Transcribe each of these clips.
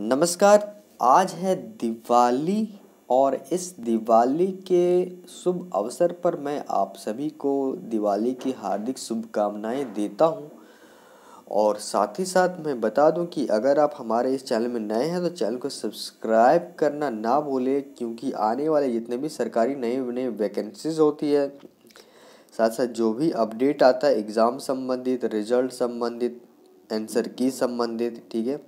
नमस्कार आज है दिवाली और इस दिवाली के शुभ अवसर पर मैं आप सभी को दिवाली की हार्दिक शुभकामनाएं देता हूं और साथ ही साथ मैं बता दूं कि अगर आप हमारे इस चैनल में नए हैं तो चैनल को सब्सक्राइब करना ना भूलें क्योंकि आने वाले जितने भी सरकारी नए नए वैकेंसीज होती है साथ साथ जो भी अपडेट आता है एग्ज़ाम संबंधित रिजल्ट संबंधित आंसर की संबंधित ठीक है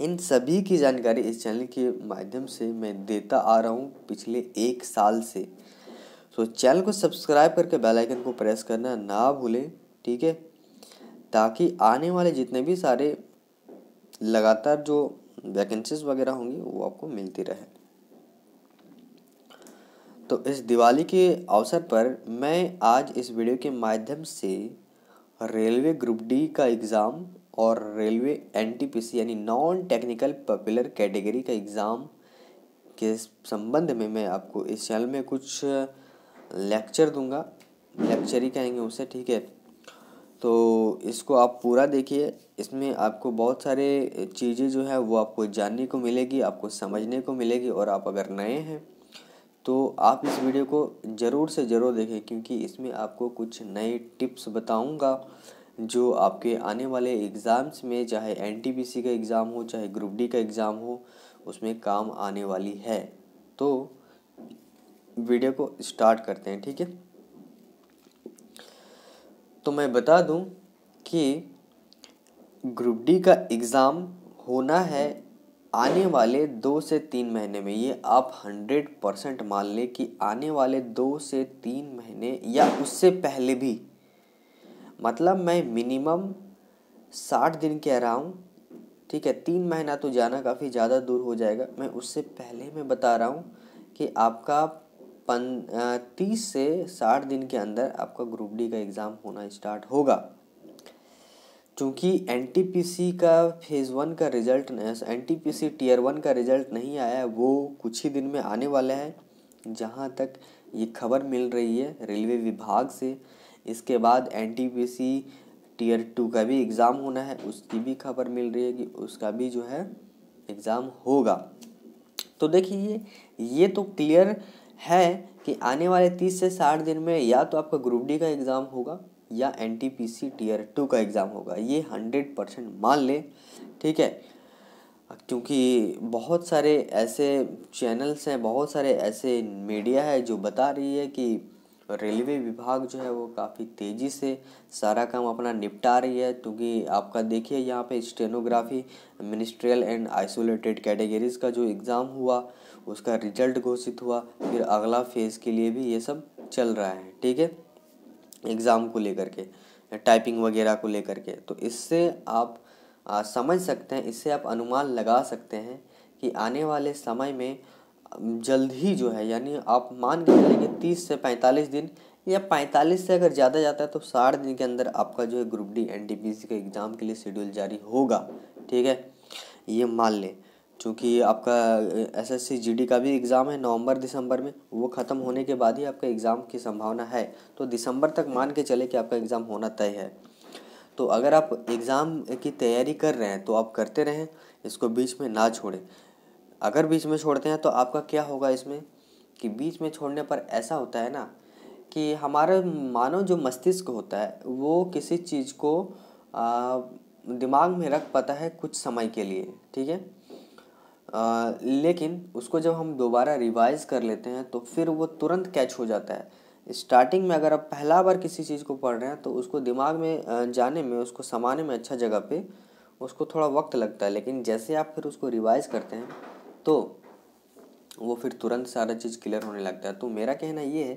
इन सभी की जानकारी इस चैनल के माध्यम से मैं देता आ रहा हूँ पिछले एक साल से तो चैनल को सब्सक्राइब करके बेल आइकन को प्रेस करना ना भूलें ठीक है ताकि आने वाले जितने भी सारे लगातार जो वैकेंसीज वगैरह होंगी वो आपको मिलती रहे तो इस दिवाली के अवसर पर मैं आज इस वीडियो के माध्यम से रेलवे ग्रुप डी का एग्ज़ाम और रेलवे एन यानी नॉन टेक्निकल पॉपुलर कैटेगरी का एग्ज़ाम के संबंध में मैं आपको इस चैनल में कुछ लेक्चर दूंगा लेक्चर ही कहेंगे उसे ठीक है तो इसको आप पूरा देखिए इसमें आपको बहुत सारे चीज़ें जो है वो आपको जानने को मिलेगी आपको समझने को मिलेगी और आप अगर नए हैं तो आप इस वीडियो को ज़रूर से ज़रूर देखें क्योंकि इसमें आपको कुछ नए टिप्स बताऊंगा जो आपके आने वाले एग्ज़ाम्स में चाहे एन का एग्ज़ाम हो चाहे ग्रुप डी का एग्ज़ाम हो उसमें काम आने वाली है तो वीडियो को स्टार्ट करते हैं ठीक है तो मैं बता दूं कि ग्रुप डी का एग्ज़ाम होना है आने वाले दो से तीन महीने में ये आप हंड्रेड परसेंट मान लें कि आने वाले दो से तीन महीने या उससे पहले भी मतलब मैं मिनिमम साठ दिन कह रहा हूँ ठीक है तीन महीना तो जाना काफ़ी ज़्यादा दूर हो जाएगा मैं उससे पहले मैं बता रहा हूँ कि आपका पन तीस से साठ दिन के अंदर आपका ग्रुप डी का एग्ज़ाम होना स्टार्ट होगा चूँकि एन का फेज़ वन का result N T P C tier one का रिज़ल्ट नहीं आया वो कुछ ही दिन में आने वाला है जहाँ तक ये खबर मिल रही है रेलवे विभाग से इसके बाद N T P C tier two का भी एग्ज़ाम होना है उसकी भी खबर मिल रही है कि उसका भी जो है एग्ज़ाम होगा तो देखिए ये तो क्लियर है कि आने वाले तीस से साठ दिन में या तो आपका ग्रुप डी का एग्ज़ाम होगा या N T P C tier two का एग्ज़ाम होगा ये हंड्रेड परसेंट मान लें ठीक है क्योंकि बहुत सारे ऐसे चैनल्स हैं बहुत सारे ऐसे मीडिया है जो बता रही है कि रेलवे विभाग जो है वो काफ़ी तेज़ी से सारा काम अपना निपटा रही है क्योंकि आपका देखिए यहाँ पे stenography ministerial and isolated categories का जो एग्ज़ाम हुआ उसका रिजल्ट घोषित हुआ फिर अगला फेज़ के लिए भी ये सब चल रहा है ठीक है एग्ज़ाम को लेकर के टाइपिंग वगैरह को लेकर के तो इससे आप आ, समझ सकते हैं इससे आप अनुमान लगा सकते हैं कि आने वाले समय में जल्द ही जो है यानी आप मान के चलेंगे तीस से पैंतालीस दिन या पैंतालीस से अगर ज़्यादा जाता है तो साठ दिन के अंदर आपका जो है group D N D P C exam के लिए शेड्यूल जारी होगा ठीक है ये मान लें चूँकि आपका S S C G D का भी एग्ज़ाम है नवंबर दिसंबर में वो ख़त्म होने के बाद ही आपका एग्ज़ाम की संभावना है तो दिसंबर तक मान के चले कि आपका एग्ज़ाम होना तय है तो अगर आप एग्ज़ाम की तैयारी कर रहे हैं तो आप करते रहें इसको बीच में ना छोड़ें अगर बीच में छोड़ते हैं तो आपका क्या होगा इसमें कि बीच में छोड़ने पर ऐसा होता है ना कि हमारा मानव जो मस्तिष्क होता है वो किसी चीज़ को आ, दिमाग में रख पाता है कुछ समय के लिए ठीक है लेकिन उसको जब हम दोबारा रिवाइज कर लेते हैं तो फिर वो तुरंत कैच हो जाता है स्टार्टिंग में अगर आप पहला बार किसी चीज़ को पढ़ रहे हैं तो उसको दिमाग में जाने में उसको समाने में अच्छा जगह पे उसको थोड़ा वक्त लगता है लेकिन जैसे आप फिर उसको रिवाइज़ करते हैं तो वो फिर तुरंत सारा चीज़ क्लियर होने लगता है तो मेरा कहना ये है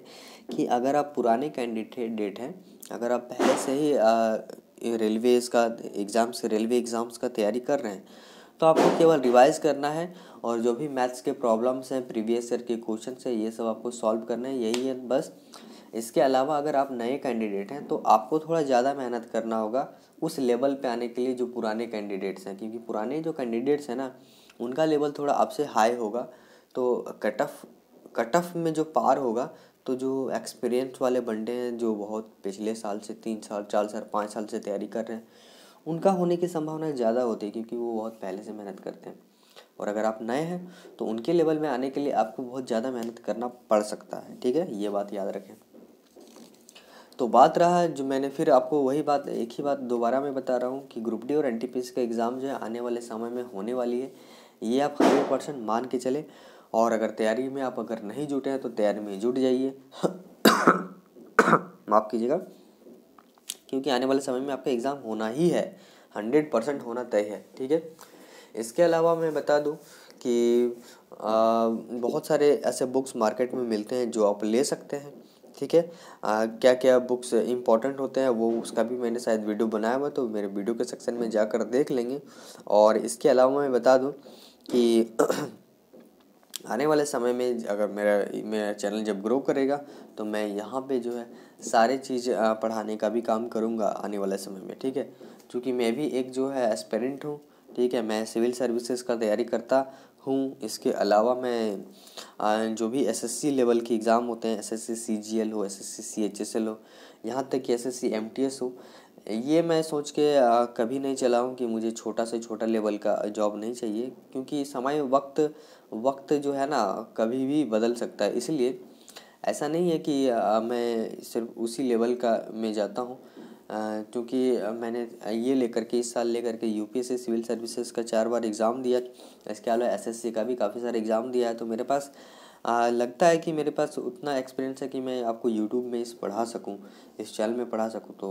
कि अगर आप पुराने कैंडिडेट हैं अगर आप पहले से ही रेलवेज़ का एग्ज़ाम्स रेलवे एग्ज़ाम्स का तैयारी कर रहे हैं तो आपको केवल रिवाइज करना है और जो भी मैथ्स के प्रॉब्लम्स हैं प्रीवियस ईयर के क्वेश्चन हैं ये सब आपको सॉल्व करना है यही है बस इसके अलावा अगर आप नए कैंडिडेट हैं तो आपको थोड़ा ज़्यादा मेहनत करना होगा उस लेवल पे आने के लिए जो पुराने कैंडिडेट्स हैं क्योंकि पुराने जो कैंडिडेट्स हैं ना उनका लेवल थोड़ा आपसे हाई होगा तो कट ऑफ कट ऑफ में जो पार होगा तो जो एक्सपीरियंस वाले बंदे हैं जो बहुत पिछले साल से तीन साल चार साल पाँच साल से तैयारी कर रहे हैं उनका होने की संभावना ज़्यादा होती है क्योंकि वो बहुत पहले से मेहनत करते हैं और अगर आप नए हैं तो उनके लेवल में आने के लिए आपको बहुत ज़्यादा मेहनत करना पड़ सकता है ठीक है ये बात याद रखें तो बात रहा जो मैंने फिर आपको वही बात एक ही बात दोबारा मैं बता रहा हूँ कि ग्रुप डी और एन का एग्ज़ाम जो है आने वाले समय में होने वाली है ये आप हंड्रेड परसेंट मान के चले और अगर तैयारी में आप अगर नहीं जुटे हैं तो तैयारी में जुट जाइए माफ़ कीजिएगा क्योंकि आने वाले समय में आपका एग्ज़ाम होना ही है हंड्रेड परसेंट होना तय है ठीक है इसके अलावा मैं बता दूं कि आ, बहुत सारे ऐसे बुक्स मार्केट में मिलते हैं जो आप ले सकते हैं ठीक है क्या क्या बुक्स इंपॉर्टेंट होते हैं वो उसका भी मैंने शायद वीडियो बनाया हुआ तो मेरे वीडियो के सेक्शन में जाकर देख लेंगे और इसके अलावा मैं बता दूं कि आने वाले समय में अगर मेरा मेरा चैनल जब ग्रो करेगा तो मैं यहाँ पे जो है सारे चीज़ पढ़ाने का भी काम करूँगा आने वाले समय में ठीक है क्योंकि मैं भी एक जो है एस्पेरेंट हूँ ठीक है मैं सिविल सर्विसेज का तैयारी करता हूँ इसके अलावा मैं जो भी एसएससी लेवल के एग्ज़ाम होते हैं एसएससी सीजीएल हो एसएससी सीएचएसएल हो यहाँ तक कि एसएससी एमटीएस हो ये मैं सोच के कभी नहीं चला हूँ कि मुझे छोटा से छोटा लेवल का जॉब नहीं चाहिए क्योंकि समय वक्त वक्त जो है ना कभी भी बदल सकता है इसलिए ऐसा नहीं है कि मैं सिर्फ उसी लेवल का में जाता हूँ क्योंकि मैंने ये लेकर के इस साल लेकर के यूपीएससी सिविल सर्विसेज का चार बार एग्ज़ाम दिया इसके अलावा एसएससी का भी काफ़ी सारा एग्ज़ाम दिया है तो मेरे पास आ, लगता है कि मेरे पास उतना एक्सपीरियंस है कि मैं आपको यूट्यूब में इस पढ़ा सकूं इस चैनल में पढ़ा सकूं तो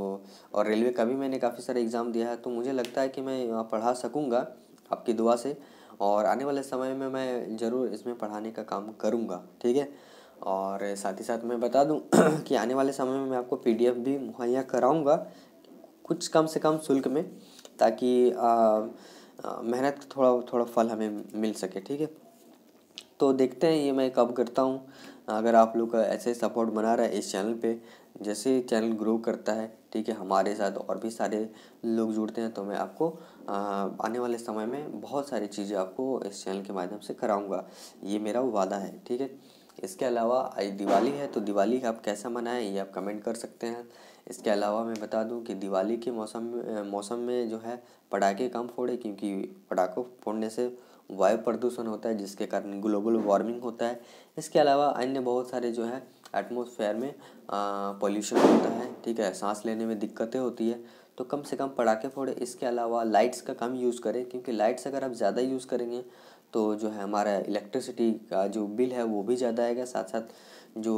और रेलवे का भी मैंने काफ़ी सारा एग्ज़ाम दिया है तो मुझे लगता है कि मैं पढ़ा सकूंगा आपकी दुआ से और आने वाले समय में मैं ज़रूर इसमें पढ़ाने का काम करूँगा ठीक है और साथ ही साथ मैं बता दूं कि आने वाले समय में मैं आपको पीडीएफ भी मुहैया कराऊंगा कुछ कम से कम शुल्क में ताकि मेहनत थोड़ा थोड़ा फल हमें मिल सके ठीक है तो देखते हैं ये मैं कब करता हूँ अगर आप लोग का ऐसे सपोर्ट बना रहा है इस चैनल पे जैसे चैनल ग्रो करता है ठीक है हमारे साथ और भी सारे लोग जुड़ते हैं तो मैं आपको आने वाले समय में बहुत सारी चीज़ें आपको इस चैनल के माध्यम से कराऊंगा ये मेरा वादा है ठीक है इसके अलावा दिवाली है तो दिवाली आप कैसा मनाएं ये आप कमेंट कर सकते हैं इसके अलावा मैं बता दूं कि दिवाली के मौसम में मौसम में जो है पटाखे कम फोड़े क्योंकि पटाखों फोड़ने से वायु प्रदूषण होता है जिसके कारण ग्लोबल वार्मिंग होता है इसके अलावा अन्य बहुत सारे जो है एटमोसफेयर में पॉल्यूशन होता है ठीक है सांस लेने में दिक्कतें होती है तो कम से कम पटाखे फोड़े इसके अलावा लाइट्स का कम यूज़ करें क्योंकि लाइट्स अगर आप ज़्यादा यूज़ करेंगे तो जो है हमारा इलेक्ट्रिसिटी का जो बिल है वो भी ज़्यादा आएगा साथ साथ जो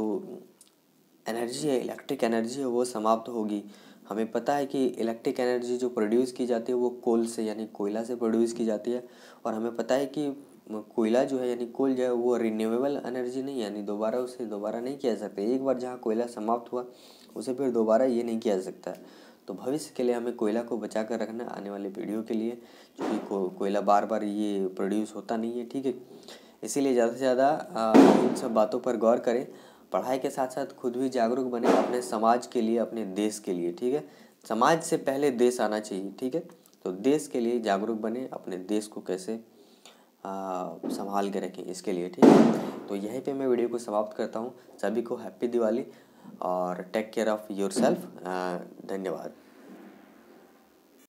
एनर्जी है इलेक्ट्रिक एनर्जी है वो समाप्त होगी हमें पता है कि इलेक्ट्रिक एनर्जी जो प्रोड्यूस की जाती है वो कोल से यानी कोयला से प्रोड्यूस की जाती है और हमें पता है कि कोयला जो है यानी कोल जो है वो रिन्यूएबल एनर्जी नहीं यानी दोबारा उसे दोबारा नहीं किया जा सकता एक बार जहाँ कोयला समाप्त हुआ उसे फिर दोबारा ये नहीं किया जा सकता तो भविष्य के लिए हमें कोयला को बचा कर रखना आने वाली पीढ़ियों के लिए क्योंकि को, कोयला बार बार ये प्रोड्यूस होता नहीं है ठीक है इसीलिए ज़्यादा से ज़्यादा इन सब बातों पर गौर करें पढ़ाई के साथ साथ खुद भी जागरूक बने अपने समाज के लिए अपने देश के लिए ठीक है समाज से पहले देश आना चाहिए ठीक है तो देश के लिए जागरूक बने अपने देश को कैसे संभाल के रखें इसके लिए ठीक है तो यहीं पे मैं वीडियो को समाप्त करता हूँ सभी को हैप्पी दिवाली और take care of yourself धन्यवाद